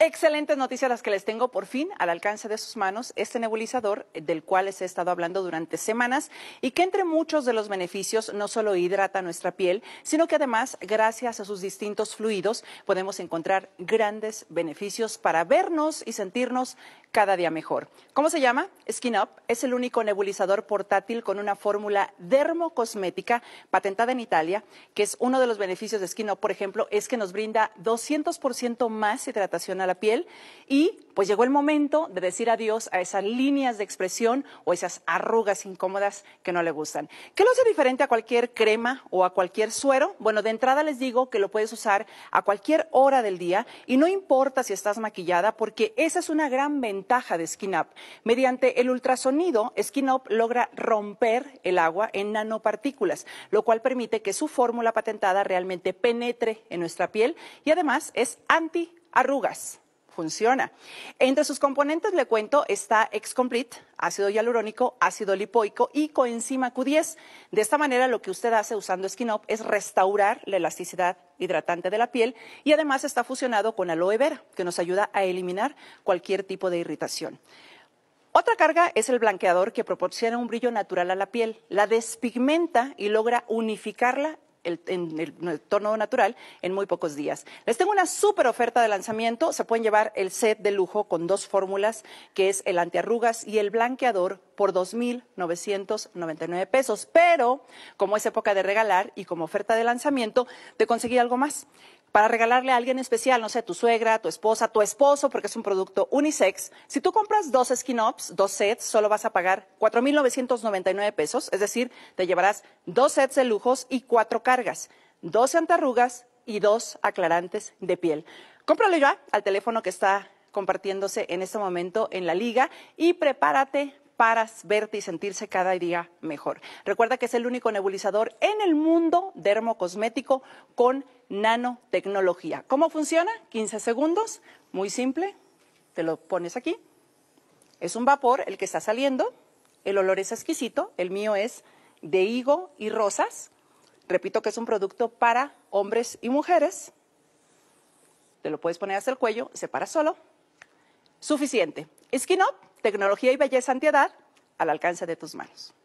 Excelentes noticias las que les tengo por fin al alcance de sus manos, este nebulizador del cual les he estado hablando durante semanas y que entre muchos de los beneficios no solo hidrata nuestra piel, sino que además gracias a sus distintos fluidos podemos encontrar grandes beneficios para vernos y sentirnos cada día mejor. ¿Cómo se llama? Skin Up es el único nebulizador portátil con una fórmula dermocosmética patentada en Italia, que es uno de los beneficios de Skin Up, por ejemplo, es que nos brinda 200% más hidratación a la piel y pues llegó el momento de decir adiós a esas líneas de expresión o esas arrugas incómodas que no le gustan. ¿Qué lo hace diferente a cualquier crema o a cualquier suero? Bueno, de entrada les digo que lo puedes usar a cualquier hora del día y no importa si estás maquillada porque esa es una gran ventaja ventaja de Skin Mediante el ultrasonido, Skin logra romper el agua en nanopartículas, lo cual permite que su fórmula patentada realmente penetre en nuestra piel y además es antiarrugas funciona. Entre sus componentes, le cuento, está Excomplete, ácido hialurónico, ácido lipoico y coenzima Q10. De esta manera, lo que usted hace usando SkinOp es restaurar la elasticidad hidratante de la piel y además está fusionado con aloe vera, que nos ayuda a eliminar cualquier tipo de irritación. Otra carga es el blanqueador que proporciona un brillo natural a la piel, la despigmenta y logra unificarla en el, entorno natural en muy pocos días. Les tengo una súper oferta de lanzamiento. Se pueden llevar el set de lujo con dos fórmulas, que es el antiarrugas y el blanqueador por 2.999 pesos. Pero, como es época de regalar y como oferta de lanzamiento, te conseguí algo más para regalarle a alguien especial, no sé, tu suegra, tu esposa, tu esposo, porque es un producto unisex, si tú compras dos skin-ups, dos sets, solo vas a pagar 4.999 pesos, es decir, te llevarás dos sets de lujos y cuatro cargas, dos antarrugas y dos aclarantes de piel. Cómpralo ya al teléfono que está compartiéndose en este momento en la liga y prepárate para verte y sentirse cada día mejor. Recuerda que es el único nebulizador en el mundo dermocosmético con nanotecnología. ¿Cómo funciona? 15 segundos, muy simple. Te lo pones aquí. Es un vapor el que está saliendo. El olor es exquisito. El mío es de higo y rosas. Repito que es un producto para hombres y mujeres. Te lo puedes poner hasta el cuello, se para solo. Suficiente. Skin Up tecnología y belleza antiedad al alcance de tus manos.